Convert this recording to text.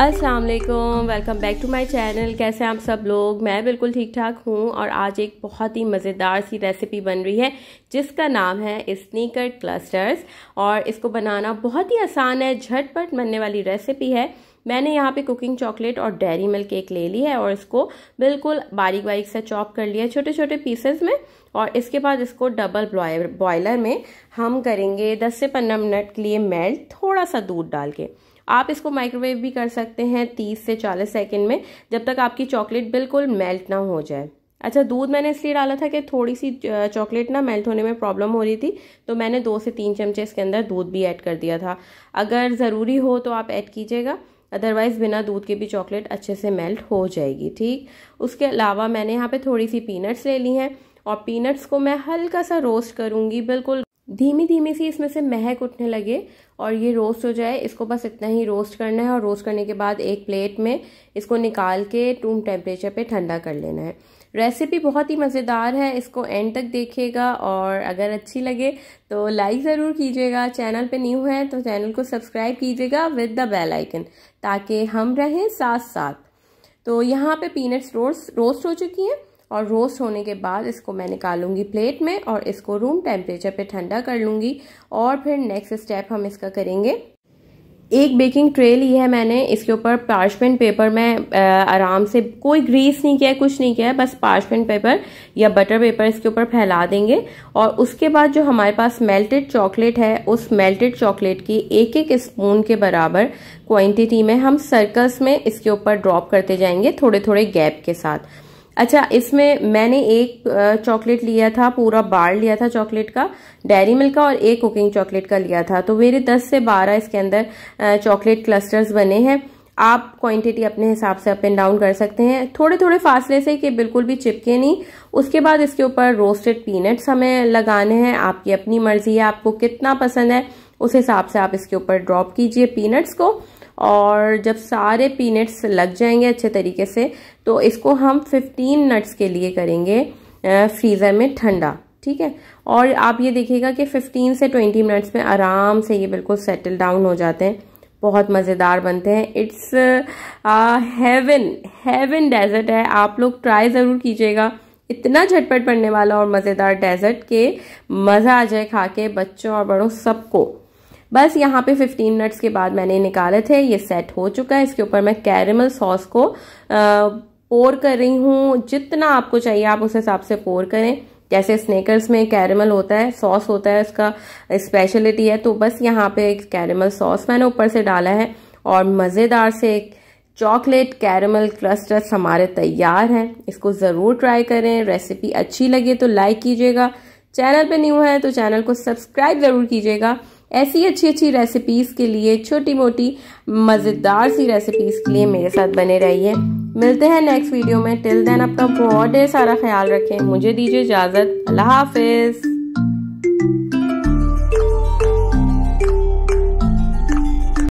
Aslam welcome back to my channel कैसे हैं आप सब लोग मैं बिल्कुल ठीक ठाक हूँ और आज एक बहुत ही मज़ेदार सी रेसिपी बन रही है जिसका नाम है स्नीकर क्लस्टर्स और इसको बनाना बहुत ही आसान है झटपट बनने वाली रेसिपी है मैंने यहाँ पे कुकिंग चॉकलेट और डेरी मिल्क केक ले ली है और इसको बिल्कुल बारीक बारीक से चॉप कर लिया छोटे छोटे पीसेस में और इसके बाद इसको डबल बॉयलर में हम करेंगे 10 से 15 मिनट के लिए मेल्ट थोड़ा सा दूध डाल के आप इसको माइक्रोवेव भी कर सकते हैं 30 से 40 सेकेंड में जब तक आपकी चॉकलेट बिल्कुल मेल्ट ना हो जाए अच्छा दूध मैंने इसलिए डाला था कि थोड़ी सी चॉकलेट ना मेल्ट होने में प्रॉब्लम हो रही थी तो मैंने दो से तीन चमचे इसके अंदर दूध भी ऐड कर दिया था अगर ज़रूरी हो तो आप ऐड कीजिएगा अदरवाइज़ बिना दूध के भी चॉकलेट अच्छे से मेल्ट हो जाएगी ठीक उसके अलावा मैंने यहाँ पे थोड़ी सी पीनट्स ले ली हैं और पीनट्स को मैं हल्का सा रोस्ट करूँगी बिल्कुल धीमी धीमी सी इसमें से महक उठने लगे और ये रोस्ट हो जाए इसको बस इतना ही रोस्ट करना है और रोस्ट करने के बाद एक प्लेट में इसको निकाल के रूम टेम्परेचर पे ठंडा कर लेना है रेसिपी बहुत ही मज़ेदार है इसको एंड तक देखिएगा और अगर अच्छी लगे तो लाइक ज़रूर कीजिएगा चैनल पे न्यू है तो चैनल को सब्सक्राइब कीजिएगा विद द बेल आइकन ताकि हम रहें साथ साथ तो यहाँ पे पीनट्स रोस्ट रोस्ट हो चुकी हैं और रोस्ट होने के बाद इसको मैं निकालूंगी प्लेट में और इसको रूम टेम्परेचर पे ठंडा कर लूंगी और फिर नेक्स्ट स्टेप हम इसका करेंगे एक बेकिंग ट्रे ली है मैंने इसके ऊपर पार्चमेंट पेपर में आराम से कोई ग्रीस नहीं किया है कुछ नहीं किया है बस पार्चमेंट पेपर या बटर पेपर इसके ऊपर फैला देंगे और उसके बाद जो हमारे पास मेल्टेड चॉकलेट है उस मेल्टेड चॉकलेट की एक एक स्पून के बराबर क्वांटिटी में हम सर्कल्स में इसके ऊपर ड्रॉप करते जाएंगे थोड़े थोड़े गैप के साथ अच्छा इसमें मैंने एक चॉकलेट लिया था पूरा बार लिया था चॉकलेट का डेयरी मिल्क का और एक कुकिंग चॉकलेट का लिया था तो मेरे 10 से 12 इसके अंदर चॉकलेट क्लस्टर्स बने हैं आप क्वांटिटी अपने हिसाब से अप एंड डाउन कर सकते हैं थोड़े थोड़े फासले से कि बिल्कुल भी चिपके नहीं उसके बाद इसके ऊपर रोस्टेड पीनट्स हमें लगाने हैं आपकी अपनी मर्जी है आपको कितना पसंद है उस हिसाब से आप इसके ऊपर ड्रॉप कीजिए पीनट्स को और जब सारे पीनट्स लग जाएंगे अच्छे तरीके से तो इसको हम 15 नट्स के लिए करेंगे फ्रीज़र में ठंडा ठीक है और आप ये देखिएगा कि 15 से 20 मिनट्स में आराम से ये बिल्कुल सेटल डाउन हो जाते हैं बहुत मज़ेदार बनते हैं इट्स हेवन हेवन डेजर्ट है आप लोग ट्राई ज़रूर कीजिएगा इतना झटपट बनने वाला और मज़ेदार डेजर्ट के मज़ा आ जाए खा के बच्चों और बड़ों सबको बस यहाँ पे 15 मिनट्स के बाद मैंने निकाले थे ये सेट हो चुका है इसके ऊपर मैं कैरमल सॉस को पोर कर रही हूँ जितना आपको चाहिए आप उस हिसाब से पोर करें जैसे स्नैकर्स में कैरेमल होता है सॉस होता है उसका स्पेशलिटी है तो बस यहाँ पे एक कैरेमल सॉस मैंने ऊपर से डाला है और मज़ेदार से एक चॉकलेट कैरमल क्लस्टर्स हमारे तैयार हैं इसको ज़रूर ट्राई करें रेसिपी अच्छी लगे तो लाइक कीजिएगा चैनल पे न्यू है तो चैनल को सब्सक्राइब ज़रूर कीजिएगा ऐसी अच्छी अच्छी रेसिपीज़ के लिए छोटी मोटी मज़ेदार सी रेसिपीज़ के लिए मेरे साथ बने रहिए मिलते हैं नेक्स्ट वीडियो में टिल देन अपना बहुत ढेर सारा ख्याल रखें मुझे दीजिए इजाज़त अल्लाह हाफिज़